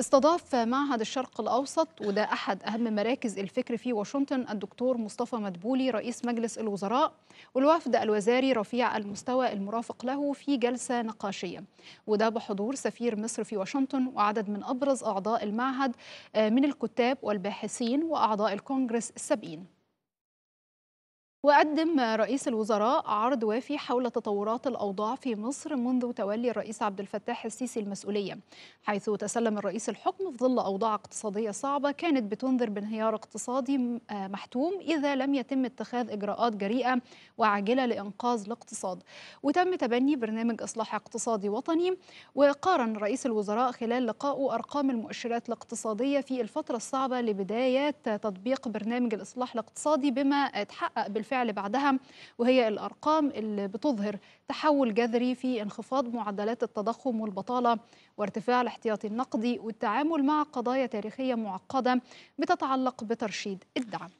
استضاف معهد الشرق الأوسط وده أحد أهم مراكز الفكر في واشنطن الدكتور مصطفى مدبولي رئيس مجلس الوزراء والوفد الوزاري رفيع المستوى المرافق له في جلسة نقاشية وده بحضور سفير مصر في واشنطن وعدد من أبرز أعضاء المعهد آه، من الكتاب والباحثين وأعضاء الكونجرس السابقين وقدم رئيس الوزراء عرض وافي حول تطورات الأوضاع في مصر منذ تولي الرئيس عبد الفتاح السيسي المسؤولية حيث تسلم الرئيس الحكم في ظل أوضاع اقتصادية صعبة كانت بتنذر بانهيار اقتصادي آه، محتوم إذا لم يتم اتخاذ إجراءات جريئة وعاجلة لإنقاذ الاقتصاد وتم تبني برنامج إصلاح اقتصادي وطني وقارن رئيس الوزراء خلال لقائه أرقام المؤشرات الاقتصادية في الفترة الصعبة لبداية تطبيق برنامج الإصلاح الاقتصادي بما اتحقق بالفعل بالفعل بعدها وهي الأرقام اللي بتظهر تحول جذري في انخفاض معدلات التضخم والبطالة وارتفاع الاحتياطي النقدي والتعامل مع قضايا تاريخية معقدة بتتعلق بترشيد الدعم